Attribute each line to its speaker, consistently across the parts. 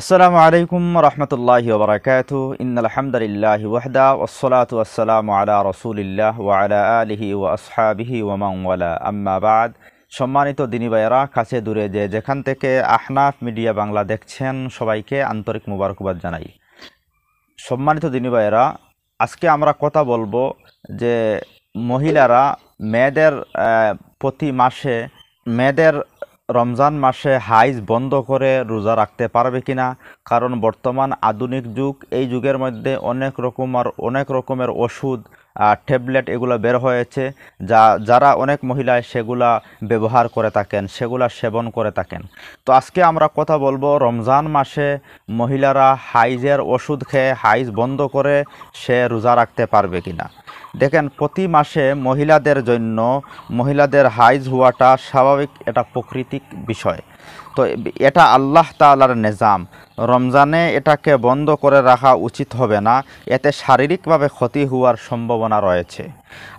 Speaker 1: আসসালামু আলাইকুম রহমতুল্লাহি ওবরাকাত হামদুলিল্লাহ ওয়াহদা ওসলাত আসসালামু আলা রসুলিল্লাহ ওয়ালা আলিহি ও আসহাবিহি ওমাংওয়ালা আম্মাবাদ সম্মানিত দিনী ভাইয়েরা কাছে দূরে যে যেখান থেকে আহনাফ মিডিয়া বাংলা দেখছেন সবাইকে আন্তরিক মুবারকবাদ জানাই সম্মানিত দিনী ভাইয়েরা আজকে আমরা কথা বলবো যে মহিলারা মেয়েদের প্রতি মাসে মেয়েদের রমজান মাসে হাইজ বন্ধ করে রোজা রাখতে পারবে কিনা কারণ বর্তমান আধুনিক যুগ এই যুগের মধ্যে অনেক রকম আর অনেক রকমের ওষুধ ট্যাবলেট এগুলো বের হয়েছে যা যারা অনেক মহিলা সেগুলা ব্যবহার করে থাকেন সেগুলা সেবন করে থাকেন তো আজকে আমরা কথা বলবো রমজান মাসে মহিলারা হাইজের ওষুধ খেয়ে হাইজ বন্ধ করে সে রোজা রাখতে পারবে কিনা দেখেন প্রতি মাসে মহিলাদের জন্য মহিলাদের হাইজ হওয়াটা স্বাভাবিক এটা প্রকৃতিক বিষয় তো এটা আল্লাহ তালার নিজাম রমজানে এটাকে বন্ধ করে রাখা উচিত হবে না এতে শারীরিকভাবে ক্ষতি হওয়ার সম্ভাবনা রয়েছে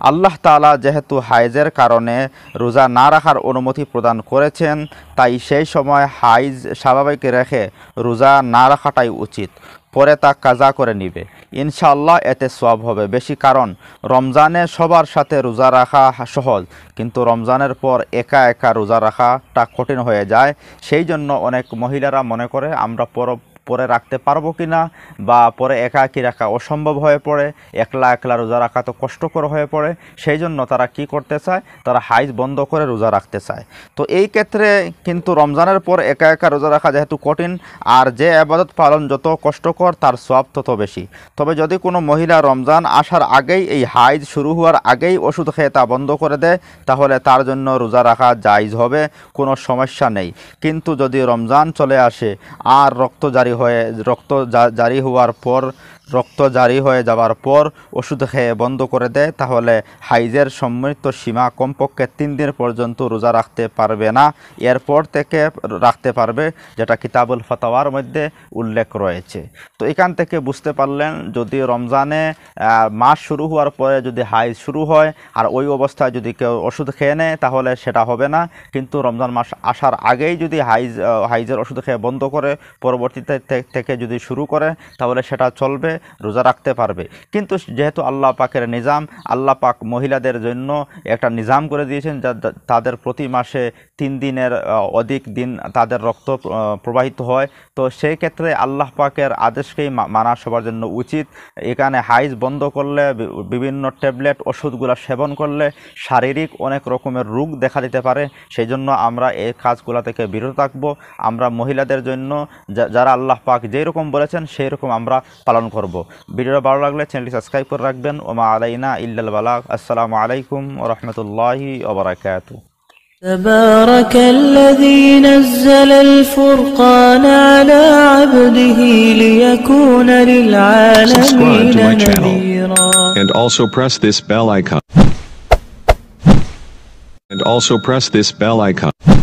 Speaker 1: আল্লাহ তালা যেহেতু হাইজের কারণে রোজা না রাখার অনুমতি প্রদান করেছেন তাই সেই সময় হাইজ স্বাভাবিক রেখে রোজা না রাখাটাই উচিত করে তা কাজা করে নিবে ইনশাআল্লাহ এতে সব হবে বেশি কারণ রমজানে সবার সাথে রোজা রাখা সহজ কিন্তু রমজানের পর একা একা রোজা রাখাটা কঠিন হয়ে যায় সেই জন্য অনেক মহিলারা মনে করে আমরা পরব পরে রাখতে পারবো কি না বা পরে একা একই রাখা অসম্ভব হয়ে পড়ে একলা একলা রোজা রাখা তো কষ্টকর হয়ে পড়ে সেই জন্য তারা কি করতে চায় তারা হাইজ বন্ধ করে রোজা রাখতে চায় তো এই ক্ষেত্রে কিন্তু রমজানের পর একা একা রোজা রাখা যেহেতু কঠিন আর যে আবাদত পালন যত কষ্টকর তার সব তত বেশি তবে যদি কোনো মহিলা রমজান আসার আগেই এই হাইজ শুরু হওয়ার আগেই ওষুধ খেয়ে তা বন্ধ করে দেয় তাহলে তার জন্য রোজা রাখা জায়জ হবে কোনো সমস্যা নেই কিন্তু যদি রমজান চলে আসে আর রক্ত জারি হয়ে রক্ত জারি হওয়ার পর রক্ত জারি হয়ে যাওয়ার পর ওষুধ খেয়ে বন্ধ করে দেয় তাহলে হাইজের সম্মিলিত সীমা কমপক্ষে তিন দিন পর্যন্ত রোজা রাখতে পারবে না এরপর থেকে রাখতে পারবে যেটা কিতাবুল ফতাওয়ার মধ্যে উল্লেখ রয়েছে তো এখান থেকে বুঝতে পারলেন যদি রমজানে মাস শুরু হওয়ার পরে যদি হাইজ শুরু হয় আর ওই অবস্থায় যদি কেউ ওষুধ খেয়ে নেয় তাহলে সেটা হবে না কিন্তু রমজান মাস আসার আগেই যদি হাইজ হাইজের ওষুধ খেয়ে বন্ধ করে পরবর্তীতে থেকে যদি শুরু করে তাহলে সেটা চলবে রোজা রাখতে পারবে কিন্তু যেহেতু আল্লাহ পাকের নিজাম আল্লাহ পাক মহিলাদের জন্য একটা নিজাম করে দিয়েছেন যা তাদের প্রতি মাসে তিন দিনের অধিক দিন তাদের রক্ত প্রবাহিত হয় তো সেই ক্ষেত্রে আল্লাহ পাকের আদেশকেই মানা সবার জন্য উচিত এখানে হাইজ বন্ধ করলে বিভিন্ন ট্যাবলেট ওষুধগুলো সেবন করলে শারীরিক অনেক রকমের রোগ দেখা দিতে পারে সেই জন্য আমরা এই কাজগুলো থেকে বিরত থাকবো আমরা মহিলাদের জন্য যারা আল্লাহ পাক যেরকম বলেছেন সেই রকম আমরা পালন করব করব ভিডিওটা ভালো লাগলে চ্যানেলটি সাবস্ক্রাইব করে রাখবেন ওমা আলাইনা ইল্লাল বালাগ আসসালামু আলাইকুম ওয়া রাহমাতুল্লাহি ওয়া বারাকাতু تبارك الذي نزل الفرقان على عبده ليكون للعالمين نذيرا And also press this bell icon. And also press this bell icon.